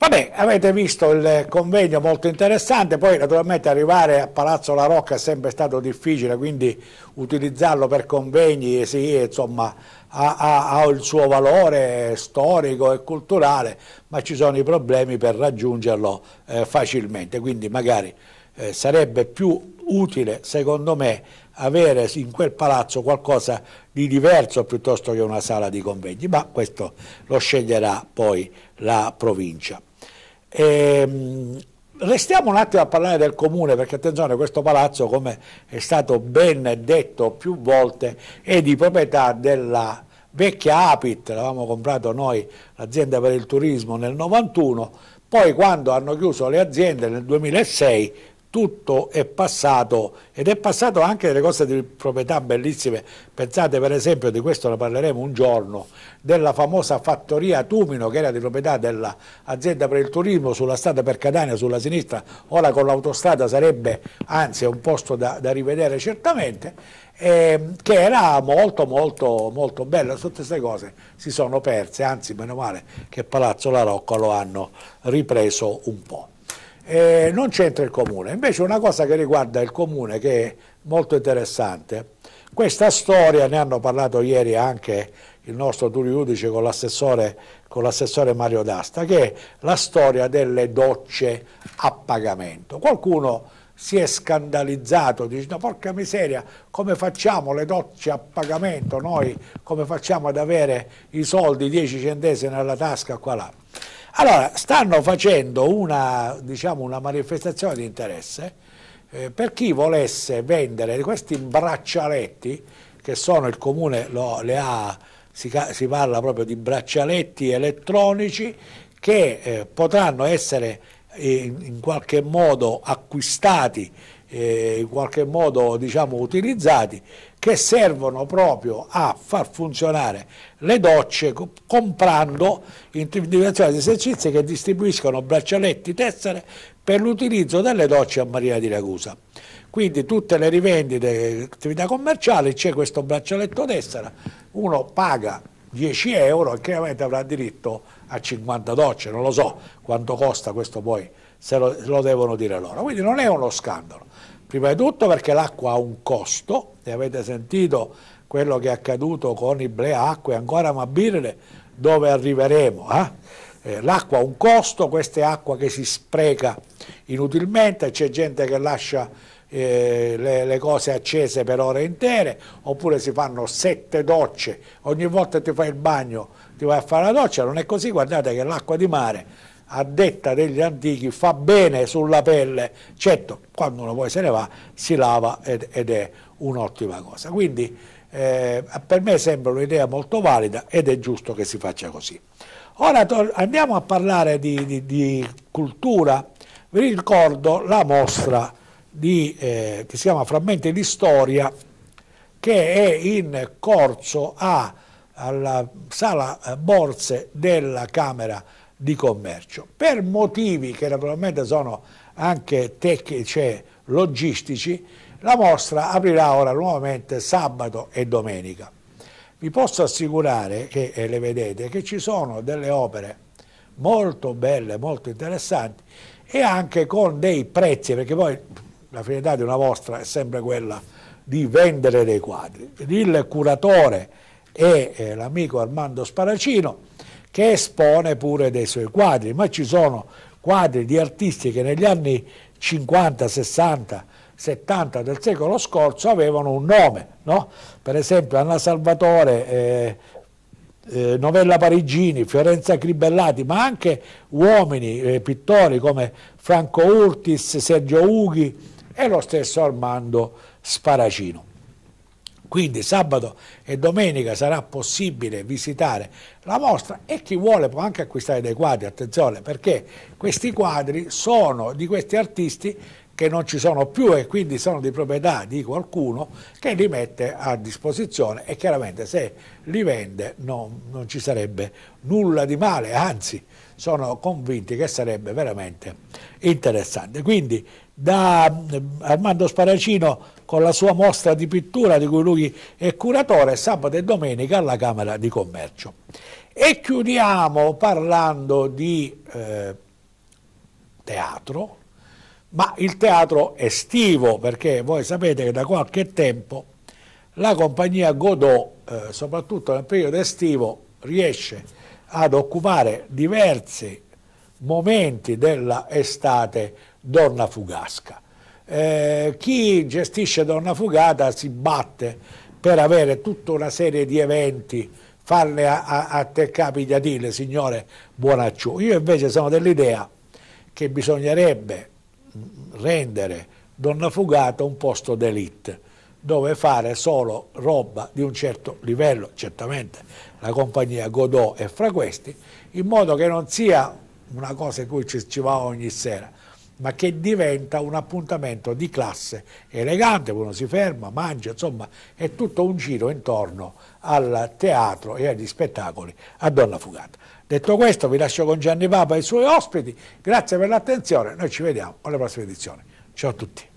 Vabbè, avete visto il convegno molto interessante, poi naturalmente arrivare a Palazzo La Rocca è sempre stato difficile, quindi utilizzarlo per convegni sì, insomma, ha, ha, ha il suo valore storico e culturale, ma ci sono i problemi per raggiungerlo eh, facilmente, quindi magari eh, sarebbe più utile, secondo me, avere in quel palazzo qualcosa di diverso piuttosto che una sala di convegni, ma questo lo sceglierà poi la provincia. Ehm, restiamo un attimo a parlare del comune perché attenzione questo palazzo come è stato ben detto più volte è di proprietà della vecchia Apit, l'avevamo comprato noi l'azienda per il turismo nel 91, poi quando hanno chiuso le aziende nel 2006 tutto è passato ed è passato anche delle cose di proprietà bellissime. Pensate per esempio, di questo ne parleremo un giorno, della famosa fattoria Tumino che era di proprietà dell'azienda per il turismo sulla strada per Catania, sulla sinistra, ora con l'autostrada sarebbe anzi un posto da, da rivedere certamente, ehm, che era molto molto molto bello. Tutte queste cose si sono perse, anzi meno male che Palazzo La Rocca lo hanno ripreso un po' eh, non c'entra il comune. Invece una cosa che riguarda il comune che è molto interessante, questa storia, ne hanno parlato ieri anche il nostro Turiudice con l'assessore Mario D'Asta, che è la storia delle docce a pagamento. Qualcuno si è scandalizzato, dice porca miseria, come facciamo le docce a pagamento noi, come facciamo ad avere i soldi 10 centesimi nella tasca qua là. Allora, stanno facendo una, diciamo, una manifestazione di interesse eh, per chi volesse vendere questi braccialetti, che sono il comune, lo, le ha, si, si, parla proprio di braccialetti elettronici, che eh, potranno essere eh, in, in qualche modo acquistati eh, in qualche modo diciamo, utilizzati che servono proprio a far funzionare le docce comprando individuazione di esercizi che distribuiscono braccialetti, tessere per l'utilizzo delle docce a Marina di Ragusa. Quindi tutte le rivendite, attività commerciali, c'è questo braccialetto tessera, uno paga 10 euro e chiaramente avrà diritto a 50 docce, non lo so quanto costa questo poi se lo, lo devono dire loro. Quindi non è uno scandalo. Prima di tutto perché l'acqua ha un costo, e avete sentito quello che è accaduto con i bleacque, ancora ma birre, dove arriveremo. Eh, eh l'acqua ha un costo, questa è acqua che si spreca inutilmente, c'è gente che lascia eh, le, le, cose accese per ore intere, oppure si fanno sette docce, ogni volta che ti fai il bagno ti vai a fare la doccia, non è così, guardate che l'acqua di mare a detta degli antichi fa bene sulla pelle, certo quando uno poi se ne va si lava ed, ed è un'ottima cosa. Quindi eh, per me sembra un'idea molto valida ed è giusto che si faccia così. Ora andiamo a parlare di, di, di, cultura, vi ricordo la mostra di, eh, che si chiama Frammenti di Storia che è in corso a, alla sala eh, Borse della Camera di commercio. Per motivi che naturalmente sono anche tecnici, cioè logistici, la mostra aprirà ora nuovamente sabato e domenica. Vi posso assicurare, che e le vedete, che ci sono delle opere molto belle, molto interessanti e anche con dei prezzi, perché poi la finalità di una mostra è sempre quella di vendere dei quadri. Il curatore è eh, l'amico Armando Sparacino, che espone pure dei suoi quadri, ma ci sono quadri di artisti che negli anni 50, 60, 70 del secolo scorso avevano un nome, no? per esempio Anna Salvatore, eh, eh, Novella Parigini, Fiorenza Cribellati, ma anche uomini, eh, pittori come Franco Urtis, Sergio Ughi e lo stesso Armando Sparacino. Quindi sabato e domenica sarà possibile visitare la mostra e chi vuole può anche acquistare dei quadri, attenzione, perché questi quadri sono di questi artisti che non ci sono più e quindi sono di proprietà di qualcuno che li mette a disposizione e chiaramente se li vende non, non ci sarebbe nulla di male, anzi sono convinti che sarebbe veramente interessante. Quindi da eh, Armando Sparacino con la sua mostra di pittura di cui lui è curatore sabato e domenica alla Camera di Commercio. E chiudiamo parlando di eh, teatro, ma il teatro estivo, perché voi sapete che da qualche tempo la compagnia Godot, eh, soprattutto nel periodo estivo, riesce ad occupare diversi momenti dell'estate donna fugasca. Eh, chi gestisce donna fugata si batte per avere tutta una serie di eventi, farle a, a, a te capitadile, signore Buonacciu. Io invece sono dell'idea che bisognerebbe mm, rendere donna fugata un posto d'elite, dove fare solo roba di un certo livello, certamente la compagnia Godot è fra questi, in modo che non sia una cosa in cui ci, ci va ogni sera, ma che diventa un appuntamento di classe elegante, uno si ferma, mangia, insomma è tutto un giro intorno al teatro e agli spettacoli a Donna Fugata. Detto questo vi lascio con Gianni Papa e i suoi ospiti, grazie per l'attenzione, noi ci vediamo alle prossime edizioni. Ciao a tutti.